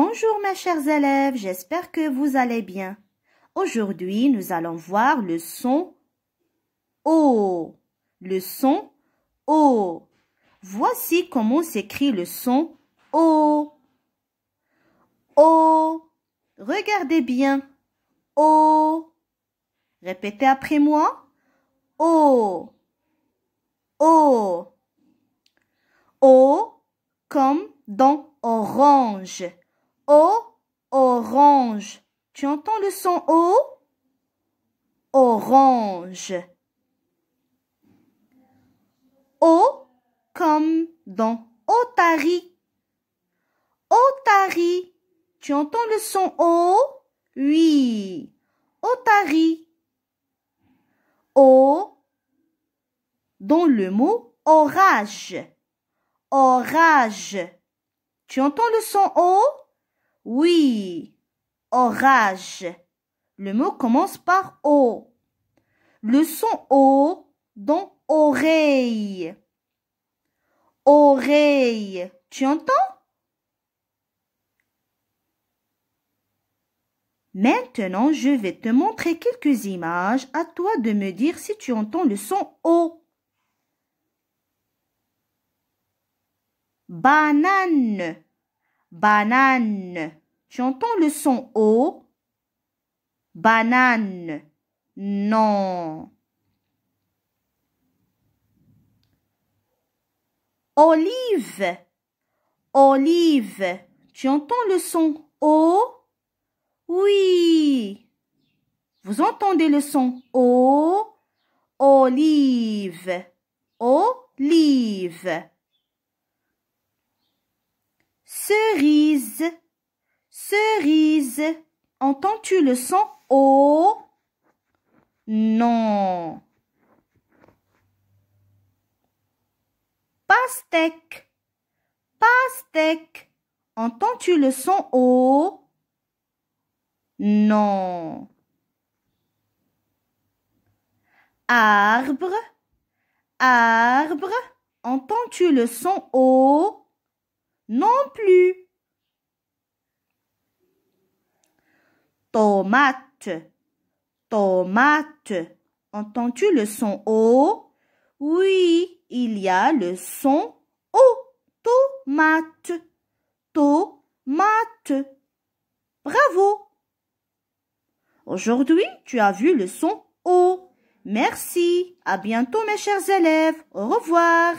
Bonjour mes chers élèves, j'espère que vous allez bien. Aujourd'hui, nous allons voir le son O. Le son O. Voici comment s'écrit le son O. O. Regardez bien. O. Répétez après moi. O. O. O comme dans orange. O, orange. Tu entends le son O Orange. O comme dans Otari. Otari. Tu entends le son O Oui. Otari. O dans le mot orage. Orage. Tu entends le son O oui. Orage. Le mot commence par O. Le son O dans oreille. Oreille. Tu entends? Maintenant, je vais te montrer quelques images. À toi de me dire si tu entends le son O. Banane banane. Tu entends le son O Banane. Non. Olive. Olive. Tu entends le son O Oui. Vous entendez le son O Olive. Olive cerise, cerise. Entends-tu le son O oh. Non. Pastèque, pastèque. Entends-tu le son O oh. Non. Arbre, arbre. Entends-tu le son O oh non plus. Tomate, tomate. Entends-tu le son O Oui, il y a le son O. Tomate, tomate. Bravo. Aujourd'hui, tu as vu le son O. Merci. À bientôt, mes chers élèves. Au revoir.